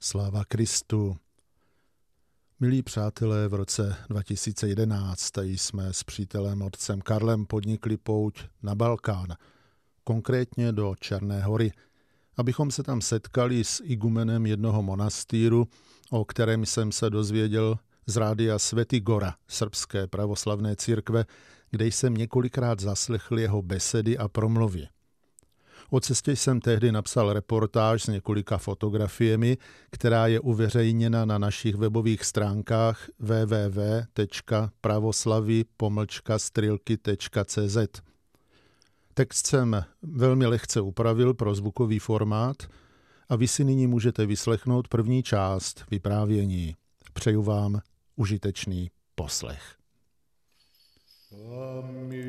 Sláva Kristu. Milí přátelé, v roce 2011 jsme s přítelem otcem Karlem podnikli pouť na Balkán, konkrétně do Černé hory, abychom se tam setkali s igumenem jednoho monastýru, o kterém jsem se dozvěděl z rádia Gora, srbské pravoslavné církve, kde jsem několikrát zaslechl jeho besedy a promluvy. O cestě jsem tehdy napsal reportáž s několika fotografiemi, která je uveřejněna na našich webových stránkách www.pravoslavy-strilky.cz. Text jsem velmi lehce upravil pro zvukový formát a vy si nyní můžete vyslechnout první část vyprávění. Přeju vám užitečný poslech. Amen.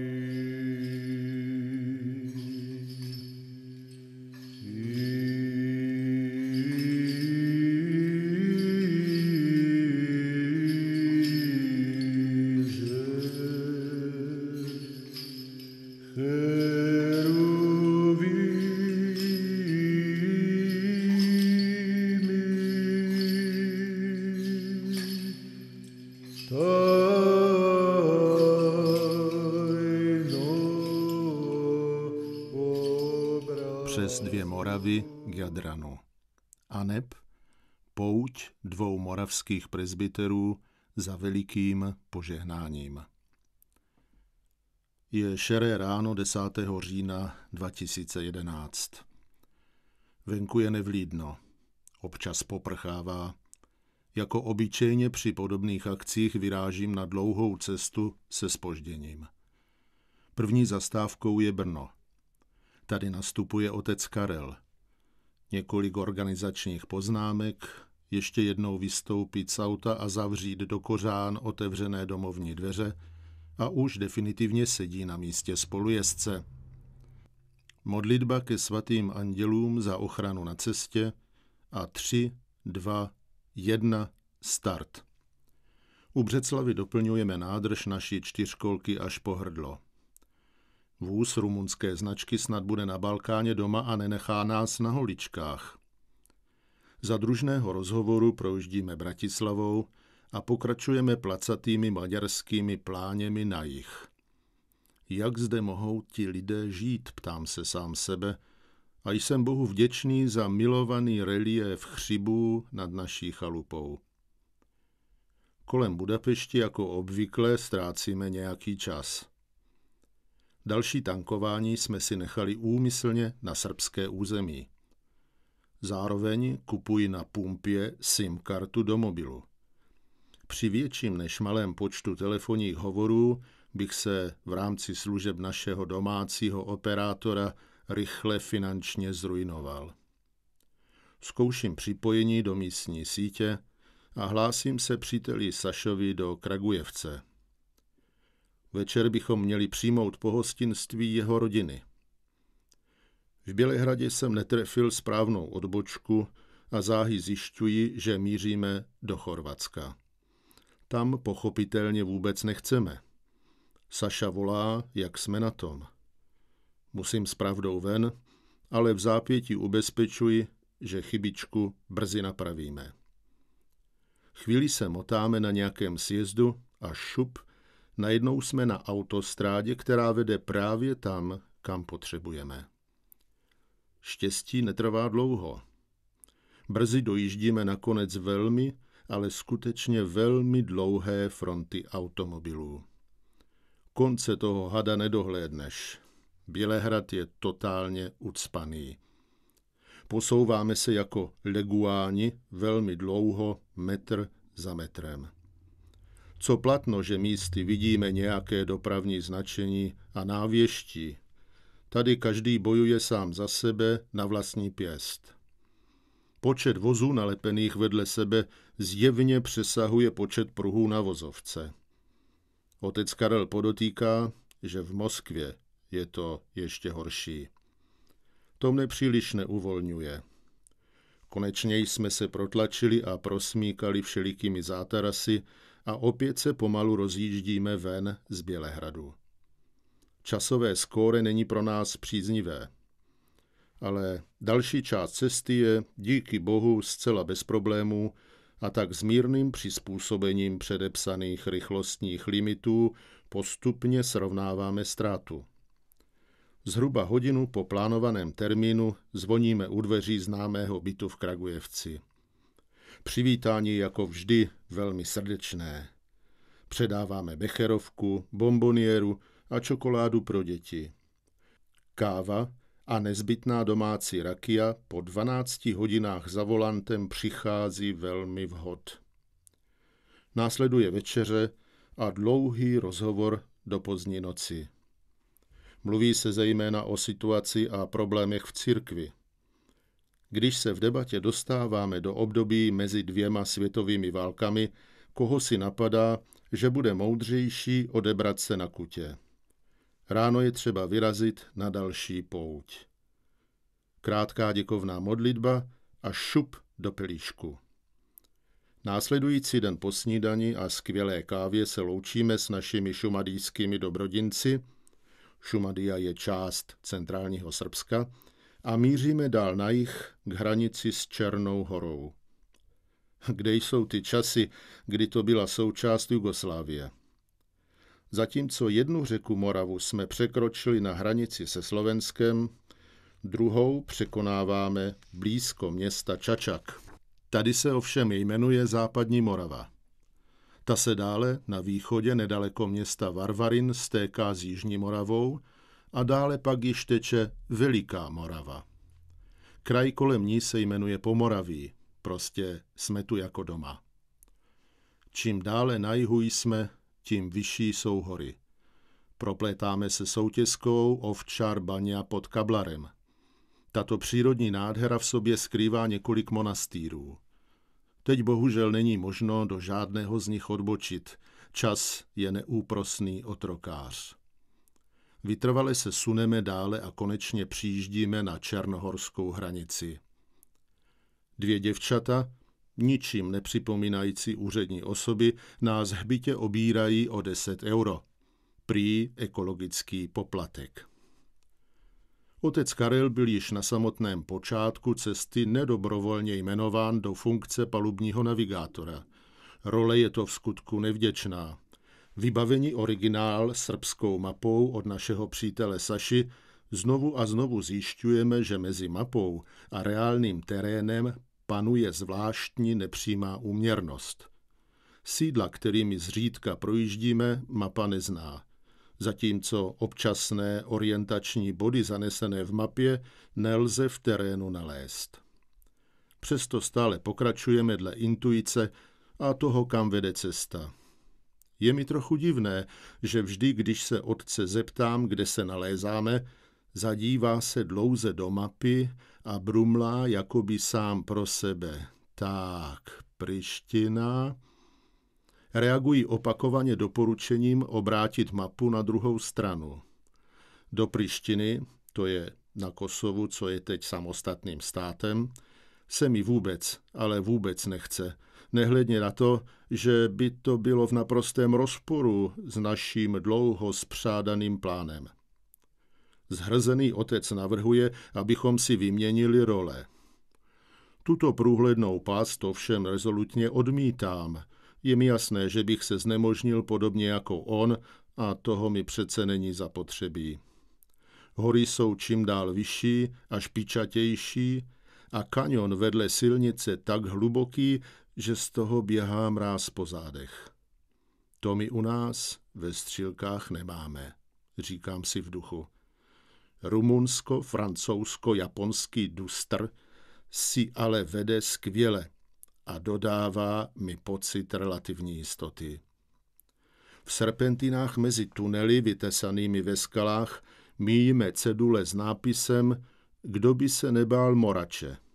S dvě Moravy k Jadranu. Aneb, pouť dvou moravských prezbiterů za velikým požehnáním. Je šeré ráno 10. října 2011. Venku je nevlídno. Občas poprchává. Jako obyčejně při podobných akcích vyrážím na dlouhou cestu se spožděním. První zastávkou je Brno – Tady nastupuje otec Karel. Několik organizačních poznámek, ještě jednou vystoupit z auta a zavřít do kořán otevřené domovní dveře a už definitivně sedí na místě spolujezdce. Modlitba ke svatým andělům za ochranu na cestě a tři, dva, jedna, start. U Břeclavy doplňujeme nádrž naší čtyřkolky až po hrdlo. Vůz rumunské značky snad bude na Balkáně doma a nenechá nás na holičkách. Za družného rozhovoru projíždíme Bratislavou a pokračujeme placatými maďarskými pláněmi na jich. Jak zde mohou ti lidé žít, ptám se sám sebe, a jsem Bohu vděčný za milovaný reliéf chřibů nad naší chalupou. Kolem Budapešti jako obvykle ztrácíme nějaký čas – Další tankování jsme si nechali úmyslně na srbské území. Zároveň kupuji na pumpě SIM kartu do mobilu. Při větším než malém počtu telefonních hovorů bych se v rámci služeb našeho domácího operátora rychle finančně zrujnoval. Zkouším připojení do místní sítě a hlásím se příteli Sašovi do Kragujevce – Večer bychom měli přijmout pohostinství jeho rodiny. V Bělehradě jsem netrefil správnou odbočku a záhy zjišťuji, že míříme do Chorvatska. Tam pochopitelně vůbec nechceme. Saša volá, jak jsme na tom. Musím s pravdou ven, ale v zápěti ubezpečuji, že chybičku brzy napravíme. Chvíli se motáme na nějakém sjezdu a šup najednou jsme na autostrádě, která vede právě tam, kam potřebujeme. Štěstí netrvá dlouho. Brzy dojíždíme na konec velmi, ale skutečně velmi dlouhé fronty automobilů. Konce toho hada nedohlédneš. Bělehrad je totálně ucpaný. Posouváme se jako leguáni velmi dlouho, metr za metrem. Co platno, že místy vidíme nějaké dopravní značení a návěští. Tady každý bojuje sám za sebe na vlastní pěst. Počet vozů nalepených vedle sebe zjevně přesahuje počet pruhů na vozovce. Otec Karel podotýká, že v Moskvě je to ještě horší. To mne příliš neuvolňuje. Konečně jsme se protlačili a prosmíkali všelikými zátarasy, a opět se pomalu rozjíždíme ven z Bělehradu. Časové skóre není pro nás příznivé, ale další část cesty je díky bohu zcela bez problémů a tak s mírným přizpůsobením předepsaných rychlostních limitů postupně srovnáváme ztrátu. Zhruba hodinu po plánovaném termínu zvoníme u dveří známého bytu v Kragujevci. Přivítání jako vždy velmi srdečné. Předáváme becherovku, bombonieru a čokoládu pro děti. Káva a nezbytná domácí rakia po 12 hodinách za volantem přichází velmi vhod. Následuje večeře a dlouhý rozhovor do pozdní noci. Mluví se zejména o situaci a problémech v církvi. Když se v debatě dostáváme do období mezi dvěma světovými válkami, koho si napadá, že bude moudřejší odebrat se na kutě. Ráno je třeba vyrazit na další pouť. Krátká děkovná modlitba a šup do pelíšku. Následující den po snídani a skvělé kávě se loučíme s našimi šumadijskými dobrodinci. Šumadia je část centrálního Srbska – a míříme dál na jich k hranici s Černou horou. Kde jsou ty časy, kdy to byla součást Jugoslávie? Zatímco jednu řeku Moravu jsme překročili na hranici se Slovenskem, druhou překonáváme blízko města Čačak. Tady se ovšem jmenuje Západní Morava. Ta se dále na východě nedaleko města Varvarin stéká s Jižní Moravou – a dále pak již teče Veliká Morava. Kraj kolem ní se jmenuje Pomoraví, prostě jsme tu jako doma. Čím dále na jihu jsme, tím vyšší jsou hory. Proplétáme se soutězkou Ovčar Baňa pod Kablarem. Tato přírodní nádhera v sobě skrývá několik monastýrů. Teď bohužel není možno do žádného z nich odbočit. Čas je neúprosný otrokář. Vytrvale se suneme dále a konečně přijíždíme na černohorskou hranici. Dvě děvčata, ničím nepřipomínající úřední osoby, nás hbitě obírají o 10 euro. Prý ekologický poplatek. Otec Karel byl již na samotném počátku cesty nedobrovolně jmenován do funkce palubního navigátora. Role je to v skutku nevděčná. Vybavení originál srbskou mapou od našeho přítele Saši znovu a znovu zjišťujeme, že mezi mapou a reálným terénem panuje zvláštní nepřímá úměrnost. Sídla, kterými zřídka projíždíme, mapa nezná. Zatímco občasné orientační body zanesené v mapě nelze v terénu nalézt. Přesto stále pokračujeme dle intuice a toho, kam vede cesta – je mi trochu divné, že vždy, když se otce zeptám, kde se nalézáme, zadívá se dlouze do mapy a brumlá jakoby sám pro sebe. Tak, Priština. Reagují opakovaně doporučením obrátit mapu na druhou stranu. Do Prištiny, to je na Kosovu, co je teď samostatným státem, se mi vůbec, ale vůbec nechce – nehledně na to, že by to bylo v naprostém rozporu s naším dlouho spřádaným plánem. Zhrzený otec navrhuje, abychom si vyměnili role. Tuto průhlednou past ovšem rezolutně odmítám. Je mi jasné, že bych se znemožnil podobně jako on a toho mi přece není zapotřebí. Hory jsou čím dál vyšší a špičatější a kanion vedle silnice tak hluboký, že z toho běhá mráz po zádech. To my u nás ve střílkách nemáme, říkám si v duchu. Rumunsko, francouzsko, japonský dustr si ale vede skvěle a dodává mi pocit relativní jistoty. V serpentinách mezi tunely vytesanými ve skalách míjíme cedule s nápisem Kdo by se nebál morače –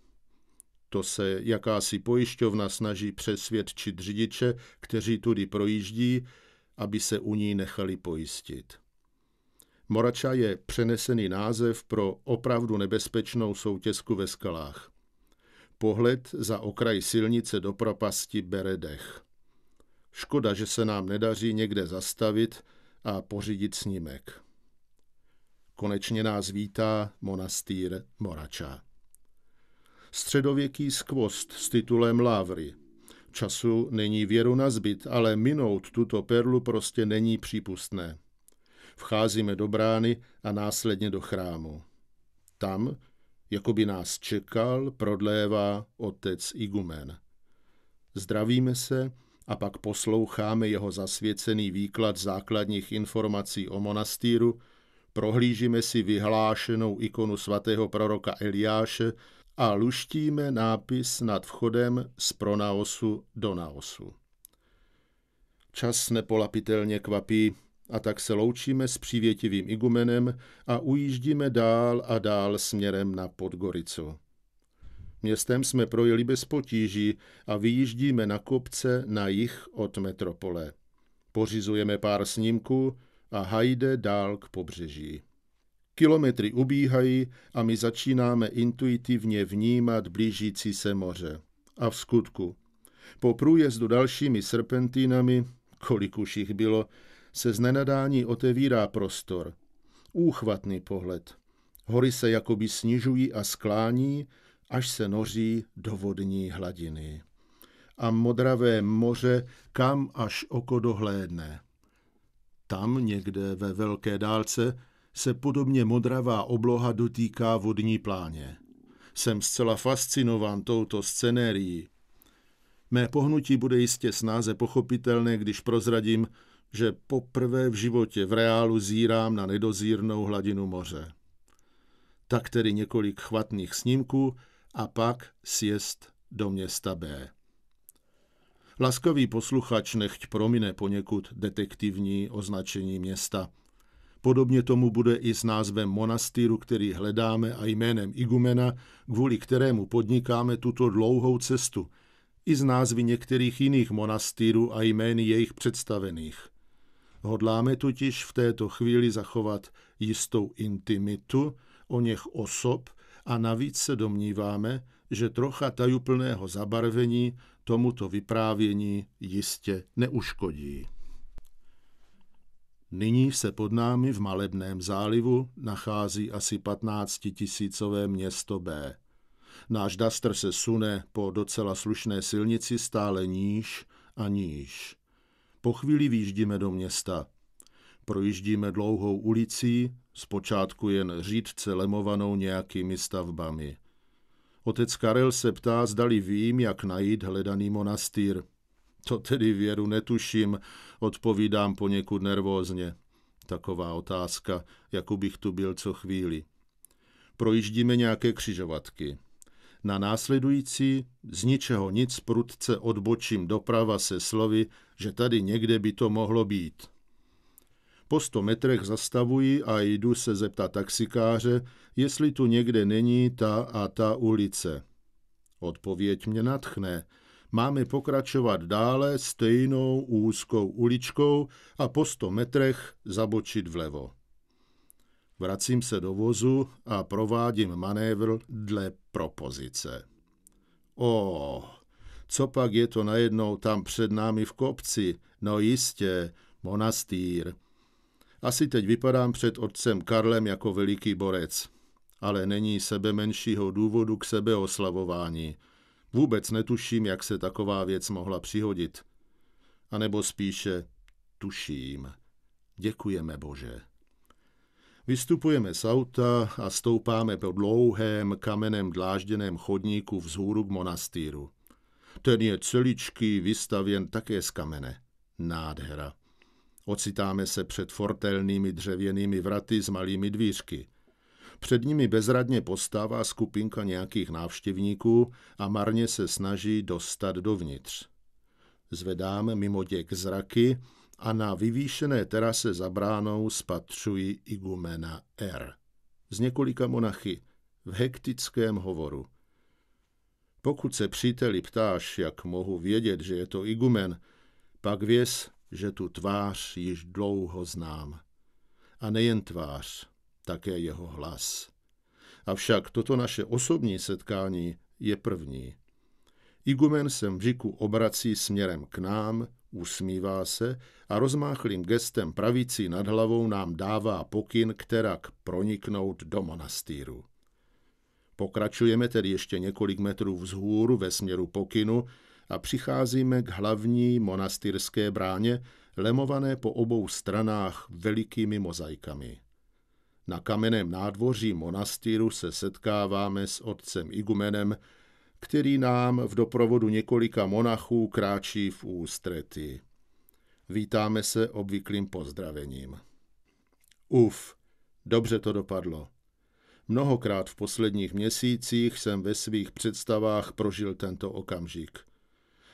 to se jakási pojišťovna snaží přesvědčit řidiče, kteří tudy projíždí, aby se u ní nechali pojistit. Morača je přenesený název pro opravdu nebezpečnou soutězku ve skalách. Pohled za okraj silnice do propasti bere dech. Škoda, že se nám nedaří někde zastavit a pořídit snímek. Konečně nás vítá monastýr Morača středověký skvost s titulem Lávry. Času není věru na zbyt, ale minout tuto perlu prostě není přípustné. Vcházíme do brány a následně do chrámu. Tam, jako by nás čekal, prodlévá otec Igumen. Zdravíme se a pak posloucháme jeho zasvěcený výklad základních informací o monastýru, prohlížíme si vyhlášenou ikonu svatého proroka Eliáše a luštíme nápis nad vchodem z pronaosu do naosu. Čas nepolapitelně kvapí, a tak se loučíme s přívětivým igumenem a ujíždíme dál a dál směrem na Podgoricu. Městem jsme projeli bez potíží a vyjíždíme na kopce na jich od metropole. Pořizujeme pár snímků a hajde dál k pobřeží. Kilometry ubíhají a my začínáme intuitivně vnímat blížící se moře. A v skutku, po průjezdu dalšími serpentínami, kolik už jich bylo, se z nenadání otevírá prostor. Úchvatný pohled. Hory se jakoby snižují a sklání, až se noří do vodní hladiny. A modravé moře kam až oko dohlédne. Tam někde ve velké dálce se podobně modravá obloha dotýká vodní pláně. Jsem zcela fascinován touto scenérií. Mé pohnutí bude jistě snáze pochopitelné, když prozradím, že poprvé v životě v reálu zírám na nedozírnou hladinu moře. Tak tedy několik chvatných snímků a pak sjezd do města B. Laskavý posluchač nechť promine poněkud detektivní označení města – Podobně tomu bude i s názvem monastýru, který hledáme a jménem Igumena, kvůli kterému podnikáme tuto dlouhou cestu, i z názvy některých jiných monastýrů a jmény jejich představených. Hodláme totiž v této chvíli zachovat jistou intimitu o něch osob a navíc se domníváme, že trocha tajuplného zabarvení tomuto vyprávění jistě neuškodí. Nyní se pod námi v malebném zálivu nachází asi 15 tisícové město B. Náš Duster se sune po docela slušné silnici stále níž a níž. Po chvíli výjíždíme do města. Projíždíme dlouhou ulicí, zpočátku jen řídce lemovanou nějakými stavbami. Otec Karel se ptá, zdali vím, jak najít hledaný monastýr – to tedy věru netuším, odpovídám poněkud nervózně. Taková otázka, jako bych tu byl co chvíli. Projíždíme nějaké křižovatky. Na následující z ničeho nic prudce odbočím doprava se slovy, že tady někde by to mohlo být. Po sto metrech zastavuji a jdu se zeptat taxikáře, jestli tu někde není ta a ta ulice. Odpověď mě natchne – máme pokračovat dále stejnou úzkou uličkou a po 100 metrech zabočit vlevo. Vracím se do vozu a provádím manévr dle propozice. O, co pak je to najednou tam před námi v kopci? No jistě, monastýr. Asi teď vypadám před otcem Karlem jako veliký borec, ale není sebe menšího důvodu k sebeoslavování – Vůbec netuším, jak se taková věc mohla přihodit. A nebo spíše tuším. Děkujeme Bože. Vystupujeme z auta a stoupáme po dlouhém kamenem dlážděném chodníku vzhůru k monastýru. Ten je celičký, vystavěn také z kamene. Nádhera. Ocitáme se před fortelnými dřevěnými vraty s malými dvířky – před nimi bezradně postává skupinka nějakých návštěvníků a marně se snaží dostat dovnitř. Zvedám mimo děk zraky a na vyvýšené terase za bránou spatřuji igumena R. Z několika monachy v hektickém hovoru. Pokud se příteli ptáš, jak mohu vědět, že je to igumen, pak věz, že tu tvář již dlouho znám. A nejen tvář, také jeho hlas. Avšak toto naše osobní setkání je první. Igumen se mžiku obrací směrem k nám, usmívá se a rozmáchlým gestem pravící nad hlavou nám dává pokyn, kterak proniknout do monastýru. Pokračujeme tedy ještě několik metrů vzhůru ve směru pokynu a přicházíme k hlavní monastýrské bráně, lemované po obou stranách velikými mozaikami. Na kamenném nádvoří monastýru se setkáváme s otcem Igumenem, který nám v doprovodu několika monachů kráčí v ústrety. Vítáme se obvyklým pozdravením. Uf, dobře to dopadlo. Mnohokrát v posledních měsících jsem ve svých představách prožil tento okamžik.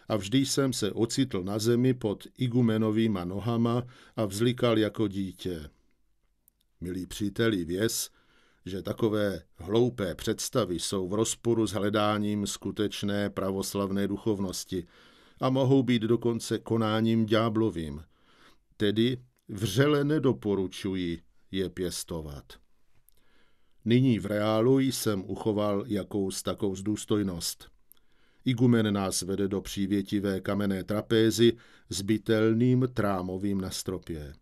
A vždy jsem se ocitl na zemi pod igumenovýma nohama a vzlikal jako dítě. Milí příteli, věz, že takové hloupé představy jsou v rozporu s hledáním skutečné pravoslavné duchovnosti a mohou být dokonce konáním ďáblovým. Tedy vřele nedoporučuji je pěstovat. Nyní v reálu jsem uchoval jakous takou zdůstojnost. Igumen nás vede do přívětivé kamenné trapézy s bytelným trámovým na stropě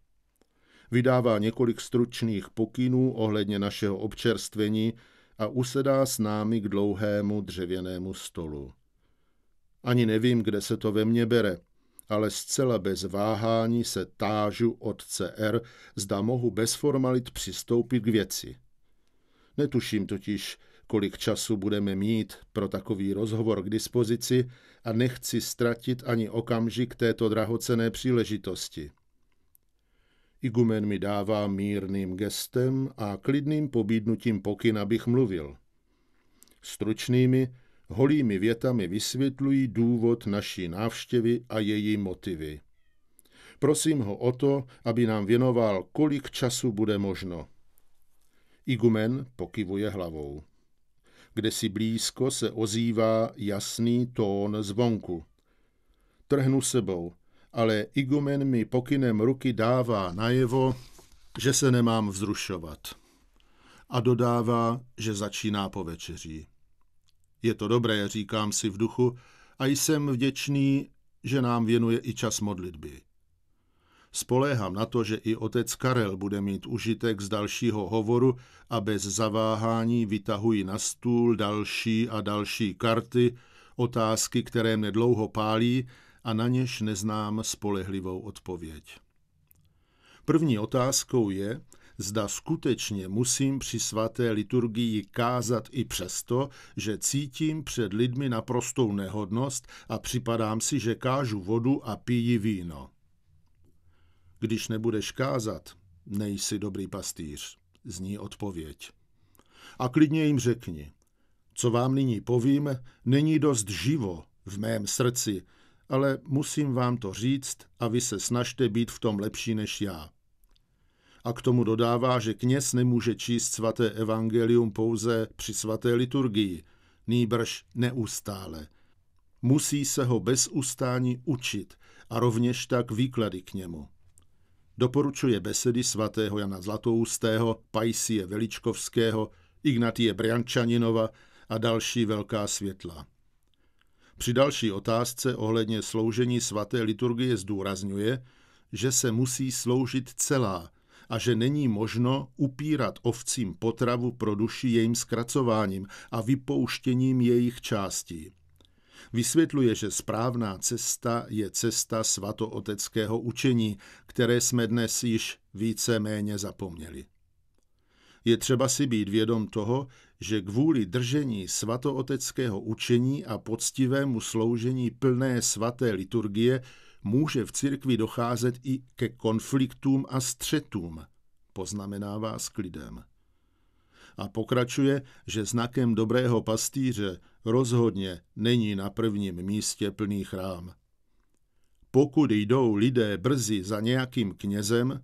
vydává několik stručných pokynů ohledně našeho občerstvení a usedá s námi k dlouhému dřevěnému stolu. Ani nevím, kde se to ve mně bere, ale zcela bez váhání se tážu od CR, zda mohu bez formalit přistoupit k věci. Netuším totiž, kolik času budeme mít pro takový rozhovor k dispozici a nechci ztratit ani okamžik této drahocené příležitosti. Igumen mi dává mírným gestem a klidným pobídnutím pokyn, abych mluvil. Stručnými, holými větami vysvětlují důvod naší návštěvy a její motivy. Prosím ho o to, aby nám věnoval, kolik času bude možno. Igumen pokivuje hlavou. Kde si blízko se ozývá jasný tón zvonku. Trhnu sebou – ale igumen mi pokynem ruky dává najevo, že se nemám vzrušovat. A dodává, že začíná po večeří. Je to dobré, říkám si v duchu, a jsem vděčný, že nám věnuje i čas modlitby. Spoléhám na to, že i otec Karel bude mít užitek z dalšího hovoru a bez zaváhání vytahuji na stůl další a další karty, otázky, které mne dlouho pálí, a na něž neznám spolehlivou odpověď. První otázkou je, zda skutečně musím při svaté liturgii kázat i přesto, že cítím před lidmi naprostou nehodnost a připadám si, že kážu vodu a píji víno. Když nebudeš kázat, nejsi dobrý pastýř, zní odpověď. A klidně jim řekni, co vám nyní povím, není dost živo v mém srdci, ale musím vám to říct a vy se snažte být v tom lepší než já. A k tomu dodává, že kněz nemůže číst svaté evangelium pouze při svaté liturgii, nýbrž neustále. Musí se ho bez ustání učit a rovněž tak výklady k němu. Doporučuje besedy svatého Jana Zlatoustého, Pajsie Veličkovského, Ignatie Briančaninova a další velká světla. Při další otázce ohledně sloužení svaté liturgie zdůrazňuje, že se musí sloužit celá a že není možno upírat ovcím potravu pro duši jejím zkracováním a vypouštěním jejich částí. Vysvětluje, že správná cesta je cesta svatooteckého učení, které jsme dnes již více méně zapomněli. Je třeba si být vědom toho, že kvůli držení svatooteckého učení a poctivému sloužení plné svaté liturgie může v církvi docházet i ke konfliktům a střetům, poznamenává s klidem. A pokračuje, že znakem dobrého pastýře rozhodně není na prvním místě plný chrám. Pokud jdou lidé brzy za nějakým knězem,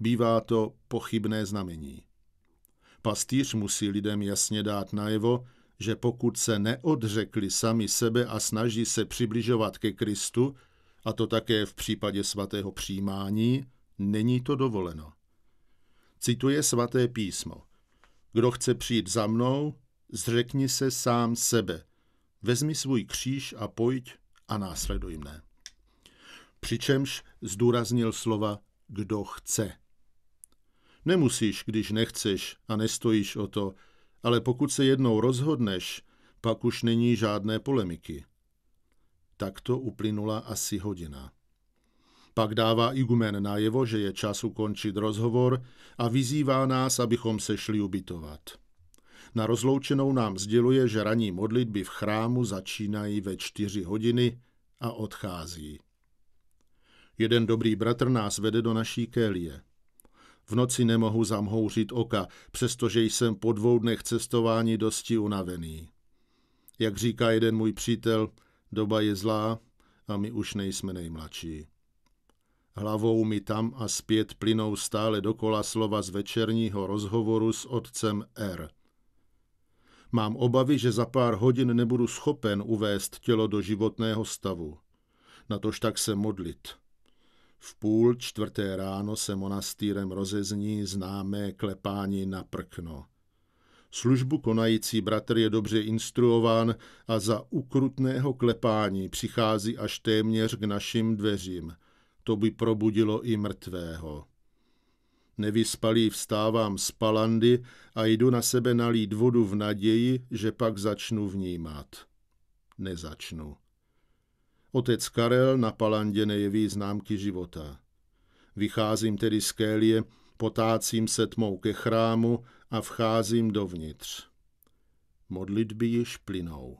bývá to pochybné znamení. Pastýř musí lidem jasně dát najevo, že pokud se neodřekli sami sebe a snaží se přibližovat ke Kristu, a to také v případě svatého přijímání, není to dovoleno. Cituje svaté písmo. Kdo chce přijít za mnou, zřekni se sám sebe. Vezmi svůj kříž a pojď a následuj mne. Přičemž zdůraznil slova kdo chce. Nemusíš, když nechceš a nestojíš o to, ale pokud se jednou rozhodneš, pak už není žádné polemiky. Takto uplynula asi hodina. Pak dává igumen najevo, že je čas ukončit rozhovor a vyzývá nás, abychom se šli ubytovat. Na rozloučenou nám sděluje, že ranní modlitby v chrámu začínají ve čtyři hodiny a odchází. Jeden dobrý bratr nás vede do naší kélie. V noci nemohu zamhouřit oka, přestože jsem po dvou dnech cestování dosti unavený. Jak říká jeden můj přítel, doba je zlá a my už nejsme nejmladší. Hlavou mi tam a zpět plynou stále dokola slova z večerního rozhovoru s otcem R. Mám obavy, že za pár hodin nebudu schopen uvést tělo do životného stavu. Natož tak se modlit – v půl čtvrté ráno se monastýrem rozezní známé klepání na prkno. Službu konající bratr je dobře instruován a za ukrutného klepání přichází až téměř k našim dveřím. To by probudilo i mrtvého. Nevyspalý vstávám z palandy a jdu na sebe nalít vodu v naději, že pak začnu vnímat. Nezačnu. Otec Karel na Palandě nejeví známky života. Vycházím tedy z Kélie, potácím se tmou ke chrámu a vcházím dovnitř. Modlitby již plynou.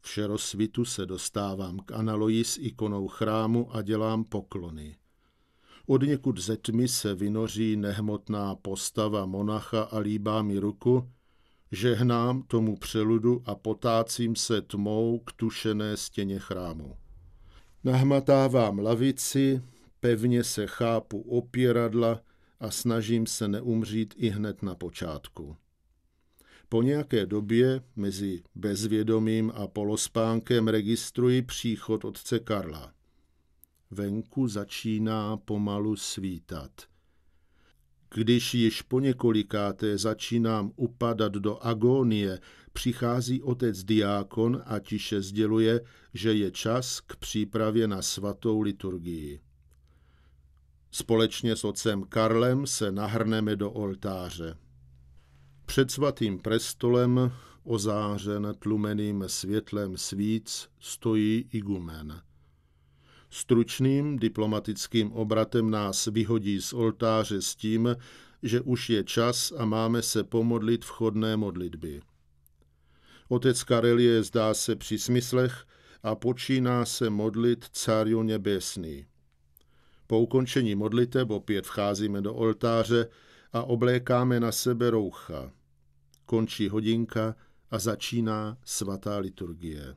V šerosvitu se dostávám k analoji s ikonou chrámu a dělám poklony. Od někud ze tmy se vynoří nehmotná postava monacha a líbá mi ruku, Žehnám tomu přeludu a potácím se tmou k tušené stěně chrámu. Nahmatávám lavici, pevně se chápu opěradla a snažím se neumřít i hned na počátku. Po nějaké době mezi bezvědomím a polospánkem registruji příchod otce Karla. Venku začíná pomalu svítat – když již po několikáté začínám upadat do agónie, přichází otec diákon a tiše sděluje, že je čas k přípravě na svatou liturgii. Společně s otcem Karlem se nahrneme do oltáře. Před svatým prestolem, ozářen tlumeným světlem svíc, stojí igumen – Stručným diplomatickým obratem nás vyhodí z oltáře s tím, že už je čas a máme se pomodlit v chodné modlitby. Otec Karel je zdá se při smyslech a počíná se modlit Cáriu nebesný. Po ukončení modliteb opět vcházíme do oltáře a oblékáme na sebe roucha. Končí hodinka a začíná svatá liturgie.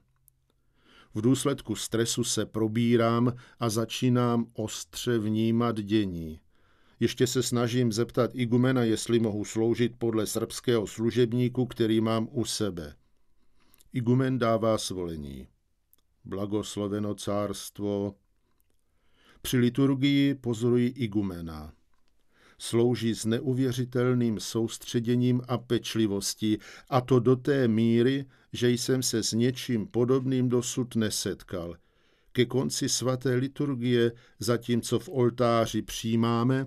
V důsledku stresu se probírám a začínám ostře vnímat dění. Ještě se snažím zeptat igumena, jestli mohu sloužit podle srbského služebníku, který mám u sebe. Igumen dává svolení. Blagosloveno cárstvo. Při liturgii pozoruji igumena. Slouží s neuvěřitelným soustředěním a pečlivostí, a to do té míry, že jsem se s něčím podobným dosud nesetkal. Ke konci svaté liturgie, zatímco v oltáři přijímáme,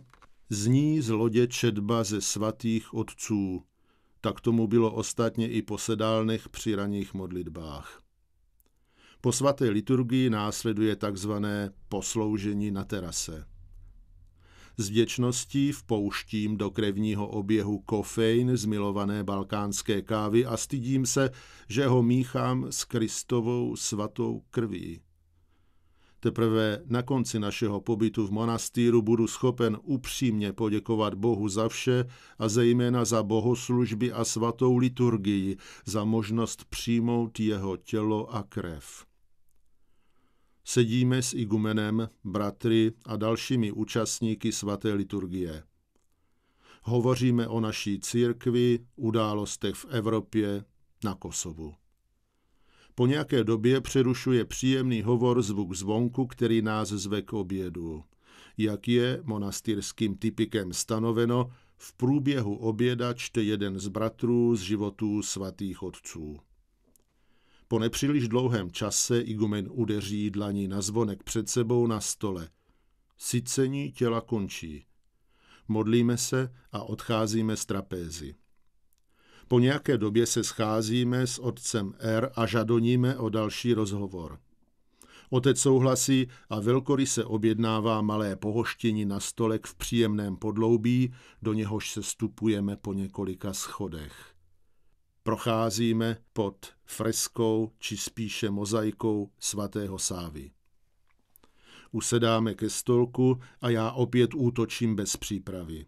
zní z lodě četba ze svatých otců. Tak tomu bylo ostatně i po sedálnech při raných modlitbách. Po svaté liturgii následuje takzvané posloužení na terase. S vděčností vpouštím do krevního oběhu kofein z milované balkánské kávy a stydím se, že ho míchám s Kristovou svatou krví. Teprve na konci našeho pobytu v monastýru budu schopen upřímně poděkovat Bohu za vše a zejména za bohoslužby a svatou liturgii, za možnost přijmout jeho tělo a krev sedíme s igumenem, bratry a dalšími účastníky svaté liturgie. Hovoříme o naší církvi, událostech v Evropě, na Kosovu. Po nějaké době přerušuje příjemný hovor zvuk zvonku, který nás zve k obědu. Jak je monastýrským typikem stanoveno, v průběhu oběda čte jeden z bratrů z životů svatých otců. Po nepříliš dlouhém čase igumen udeří dlaní na zvonek před sebou na stole. Sycení těla končí. Modlíme se a odcházíme z trapézy. Po nějaké době se scházíme s otcem R a žadoníme o další rozhovor. Otec souhlasí a velkory se objednává malé pohoštění na stolek v příjemném podloubí, do něhož se stupujeme po několika schodech procházíme pod freskou či spíše mozaikou svatého Sávy. Usedáme ke stolku a já opět útočím bez přípravy.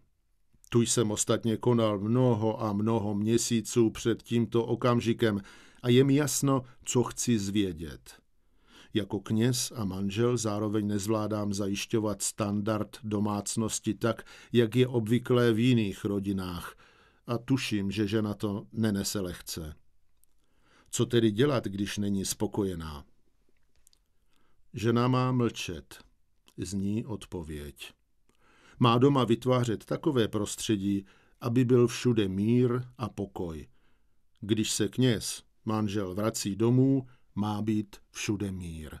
Tu jsem ostatně konal mnoho a mnoho měsíců před tímto okamžikem a je mi jasno, co chci zvědět. Jako kněz a manžel zároveň nezvládám zajišťovat standard domácnosti tak, jak je obvyklé v jiných rodinách – a tuším, že žena to nenese lehce. Co tedy dělat, když není spokojená? Žena má mlčet, zní odpověď. Má doma vytvářet takové prostředí, aby byl všude mír a pokoj. Když se kněz, manžel vrací domů, má být všude mír.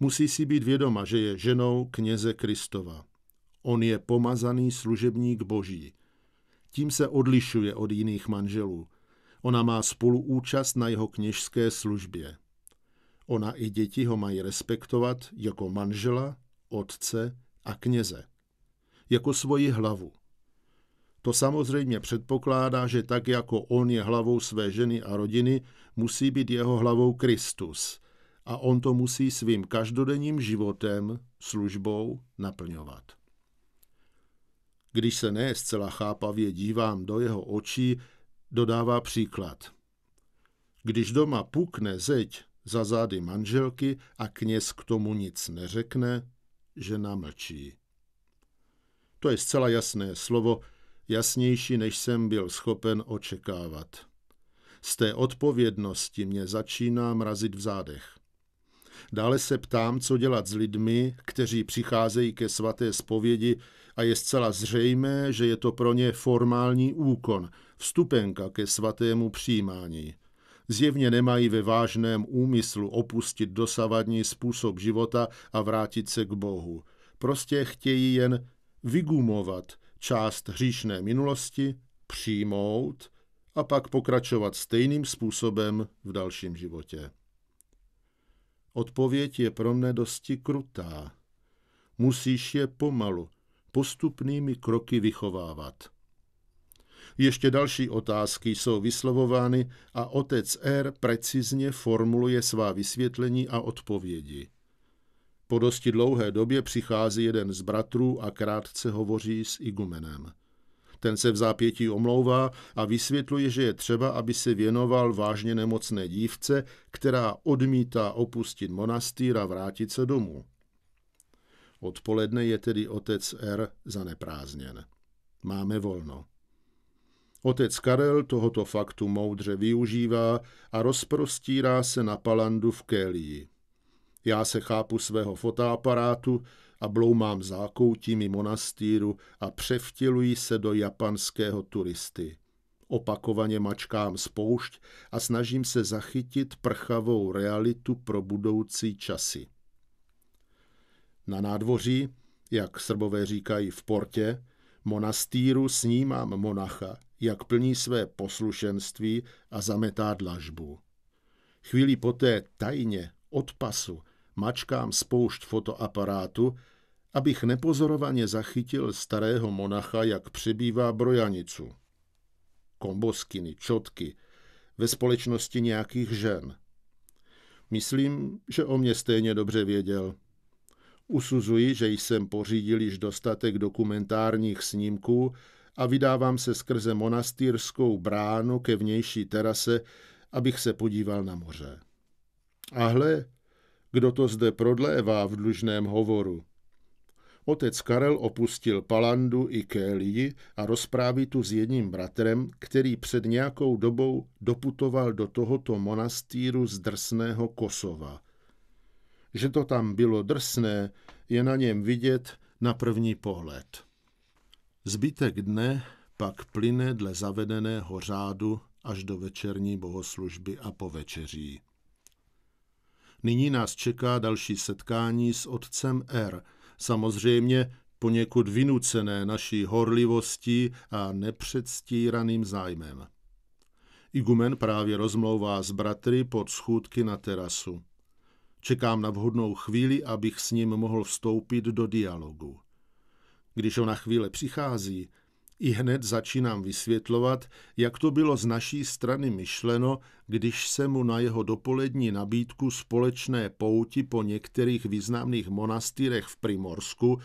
Musí si být vědoma, že je ženou kněze Kristova. On je pomazaný služebník Boží. Tím se odlišuje od jiných manželů. Ona má spoluúčast na jeho kněžské službě. Ona i děti ho mají respektovat jako manžela, otce a kněze. Jako svoji hlavu. To samozřejmě předpokládá, že tak jako on je hlavou své ženy a rodiny, musí být jeho hlavou Kristus. A on to musí svým každodenním životem, službou naplňovat. Když se ne zcela chápavě dívám do jeho očí, dodává příklad. Když doma pukne zeď za zády manželky a kněz k tomu nic neřekne, žena mlčí. To je zcela jasné slovo, jasnější, než jsem byl schopen očekávat. Z té odpovědnosti mě začíná mrazit v zádech. Dále se ptám, co dělat s lidmi, kteří přicházejí ke svaté zpovědi a je zcela zřejmé, že je to pro ně formální úkon, vstupenka ke svatému přijímání. Zjevně nemají ve vážném úmyslu opustit dosavadní způsob života a vrátit se k Bohu. Prostě chtějí jen vygumovat část hříšné minulosti, přijmout a pak pokračovat stejným způsobem v dalším životě. Odpověď je pro mne dosti krutá. Musíš je pomalu, postupnými kroky vychovávat. Ještě další otázky jsou vyslovovány a otec R precizně formuluje svá vysvětlení a odpovědi. Po dosti dlouhé době přichází jeden z bratrů a krátce hovoří s igumenem. Ten se v zápětí omlouvá a vysvětluje, že je třeba, aby se věnoval vážně nemocné dívce, která odmítá opustit monastýr a vrátit se domů. Odpoledne je tedy otec R zaneprázdněn. Máme volno. Otec Karel tohoto faktu moudře využívá a rozprostírá se na palandu v Kélii. Já se chápu svého fotoaparátu a bloumám zákoutími monastýru a převtěluji se do japanského turisty. Opakovaně mačkám spoušť a snažím se zachytit prchavou realitu pro budoucí časy. Na nádvoří, jak srbové říkají v portě, monastýru snímám monacha, jak plní své poslušenství a zametá dlažbu. Chvíli poté tajně od pasu mačkám spoušť fotoaparátu, abych nepozorovaně zachytil starého monacha, jak přebývá brojanicu. Komboskiny, čotky, ve společnosti nějakých žen. Myslím, že o mě stejně dobře věděl. Usuzuji, že jsem pořídil již dostatek dokumentárních snímků a vydávám se skrze monastýrskou bránu ke vnější terase, abych se podíval na moře. A hle, kdo to zde prodlévá v dlužném hovoru. Otec Karel opustil Palandu i Kélii a rozpráví tu s jedním bratrem, který před nějakou dobou doputoval do tohoto monastýru z drsného Kosova. Že to tam bylo drsné, je na něm vidět na první pohled. Zbytek dne pak plyne dle zavedeného řádu až do večerní bohoslužby a po večeří. Nyní nás čeká další setkání s otcem R. Samozřejmě poněkud vynucené naší horlivostí a nepředstíraným zájmem. Igumen právě rozmlouvá s bratry pod schůdky na terasu. Čekám na vhodnou chvíli, abych s ním mohl vstoupit do dialogu. Když ona chvíle přichází, i hned začínám vysvětlovat, jak to bylo z naší strany myšleno, když se mu na jeho dopolední nabídku společné pouti po některých významných monastýrech v Primorsku,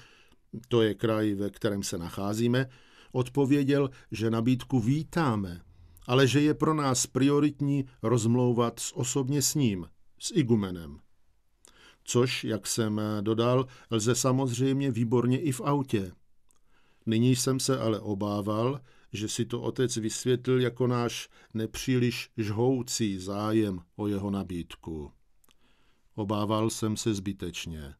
to je kraj, ve kterém se nacházíme, odpověděl, že nabídku vítáme, ale že je pro nás prioritní rozmlouvat s osobně s ním, s igumenem. Což, jak jsem dodal, lze samozřejmě výborně i v autě – Nyní jsem se ale obával, že si to otec vysvětlil jako náš nepříliš žhoucí zájem o jeho nabídku. Obával jsem se zbytečně.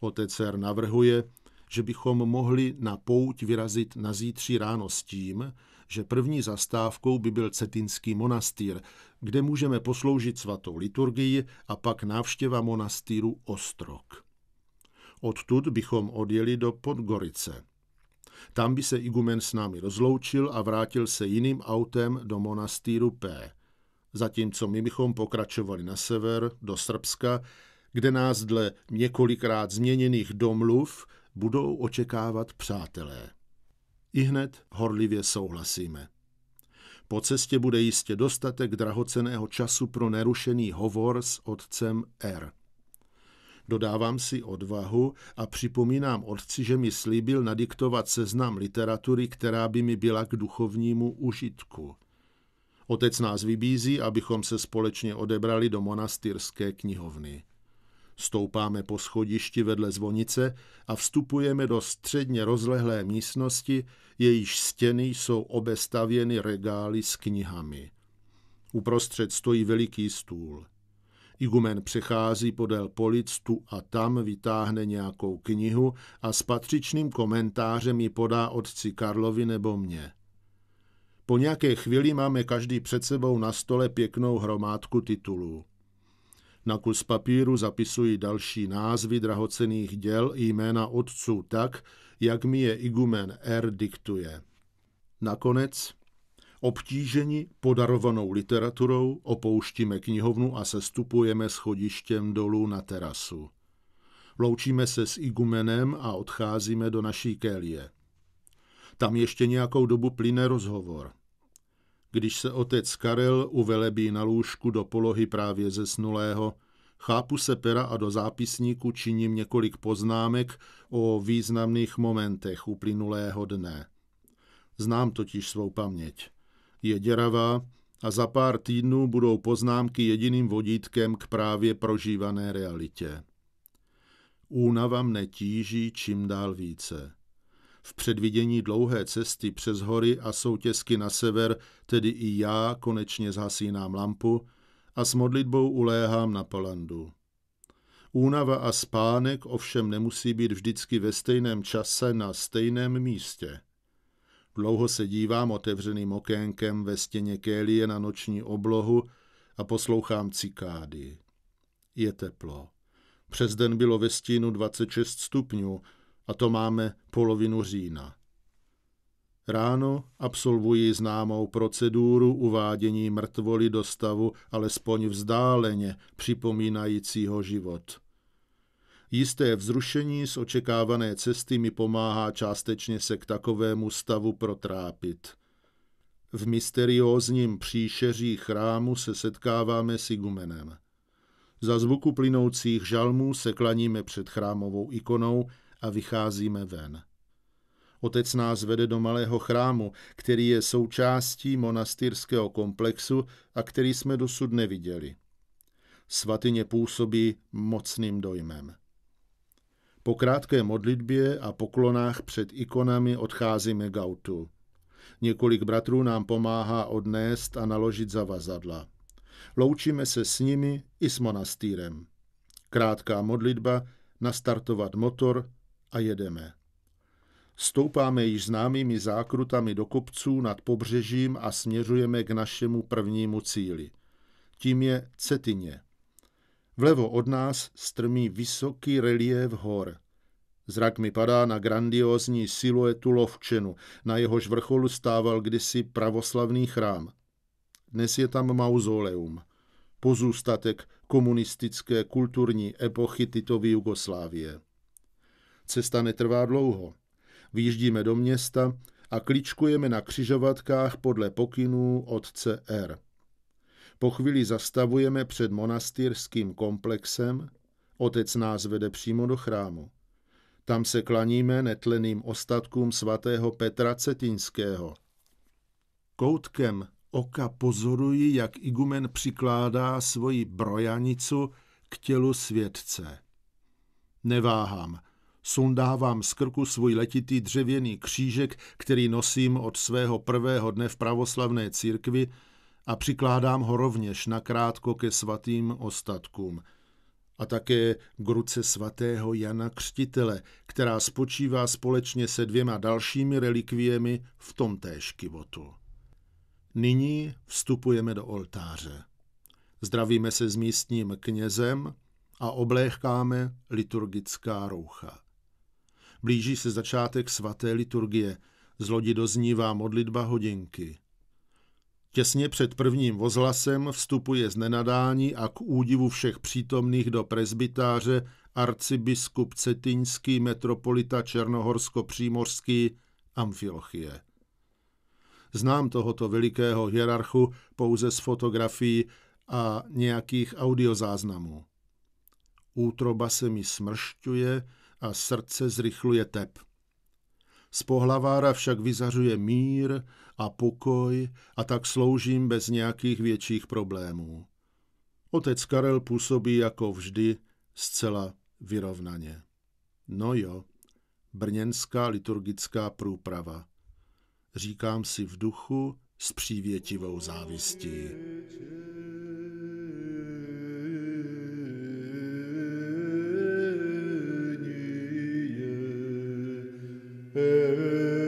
Otec Ser navrhuje, že bychom mohli na pouť vyrazit na zítří ráno s tím, že první zastávkou by byl Cetinský monastýr, kde můžeme posloužit svatou liturgii a pak návštěva monastýru Ostrok. Odtud bychom odjeli do Podgorice – tam by se igumen s námi rozloučil a vrátil se jiným autem do monastýru P. Zatímco my bychom pokračovali na sever, do Srbska, kde nás dle několikrát změněných domluv budou očekávat přátelé. I hned horlivě souhlasíme. Po cestě bude jistě dostatek drahoceného času pro nerušený hovor s otcem R. Dodávám si odvahu a připomínám otci, že mi slíbil nadiktovat seznam literatury, která by mi byla k duchovnímu užitku. Otec nás vybízí, abychom se společně odebrali do monastyrské knihovny. Stoupáme po schodišti vedle zvonice a vstupujeme do středně rozlehlé místnosti, jejíž stěny jsou obestavěny regály s knihami. Uprostřed stojí veliký stůl. Igumen přechází podél polic tu a tam, vytáhne nějakou knihu a s patřičným komentářem ji podá otci Karlovi nebo mně. Po nějaké chvíli máme každý před sebou na stole pěknou hromádku titulů. Na kus papíru zapisuji další názvy drahocených děl i jména otců tak, jak mi je igumen R diktuje. Nakonec Obtíženi podarovanou literaturou opouštíme knihovnu a sestupujeme schodištěm dolů na terasu. Loučíme se s igumenem a odcházíme do naší kélie. Tam ještě nějakou dobu plyne rozhovor. Když se otec Karel uvelebí na lůžku do polohy právě zesnulého, chápu se pera a do zápisníku činím několik poznámek o významných momentech uplynulého dne. Znám totiž svou paměť je děravá a za pár týdnů budou poznámky jediným vodítkem k právě prožívané realitě. Únava mne tíží čím dál více. V předvidění dlouhé cesty přes hory a soutězky na sever, tedy i já konečně zhasínám lampu a s modlitbou uléhám na palandu. Únava a spánek ovšem nemusí být vždycky ve stejném čase na stejném místě – Dlouho se dívám otevřeným okénkem ve stěně kélie na noční oblohu a poslouchám cikády. Je teplo. Přes den bylo ve stínu 26 stupňů a to máme polovinu října. Ráno absolvuji známou proceduru uvádění mrtvoli do stavu alespoň vzdáleně připomínajícího život – Jisté vzrušení z očekávané cesty mi pomáhá částečně se k takovému stavu protrápit. V mysteriózním příšeří chrámu se setkáváme s igumenem. Za zvuku plynoucích žalmů se klaníme před chrámovou ikonou a vycházíme ven. Otec nás vede do malého chrámu, který je součástí monastýrského komplexu a který jsme dosud neviděli. Svatyně působí mocným dojmem. Po krátké modlitbě a poklonách před ikonami odcházíme k autu. Několik bratrů nám pomáhá odnést a naložit zavazadla. Loučíme se s nimi i s monastýrem. Krátká modlitba, nastartovat motor a jedeme. Stoupáme již známými zákrutami do kopců nad pobřežím a směřujeme k našemu prvnímu cíli. Tím je Cetině. Vlevo od nás strmí vysoký reliéf hor. Zrak mi padá na grandiózní siluetu lovčenu, na jehož vrcholu stával kdysi pravoslavný chrám. Dnes je tam mauzoleum, pozůstatek komunistické kulturní epochy Titovy Jugoslávie. Cesta netrvá dlouho. Výjíždíme do města a kličkujeme na křižovatkách podle pokynů otce R. Po chvíli zastavujeme před monastýrským komplexem, otec nás vede přímo do chrámu. Tam se klaníme netleným ostatkům svatého Petra Cetinského. Koutkem oka pozoruji, jak igumen přikládá svoji brojanicu k tělu světce. Neváhám, sundávám z krku svůj letitý dřevěný křížek, který nosím od svého prvého dne v pravoslavné církvi, a přikládám ho rovněž nakrátko ke svatým ostatkům a také k ruce svatého Jana Křtitele, která spočívá společně se dvěma dalšími relikviemi v též kivotu. Nyní vstupujeme do oltáře. Zdravíme se s místním knězem a oblékáme liturgická roucha. Blíží se začátek svaté liturgie, z lodi doznívá modlitba hodinky – Těsně před prvním vozhlasem vstupuje z nenadání a k údivu všech přítomných do prezbytáře arcibiskup Cetinský metropolita Černohorsko-Přímořský Amfilochie. Znám tohoto velikého hierarchu pouze z fotografií a nějakých audiozáznamů. Útroba se mi smršťuje a srdce zrychluje tep. Z pohlavára však vyzařuje mír a pokoj a tak sloužím bez nějakých větších problémů. Otec Karel působí jako vždy zcela vyrovnaně. No jo, brněnská liturgická průprava. Říkám si v duchu s přívětivou závistí. Amen.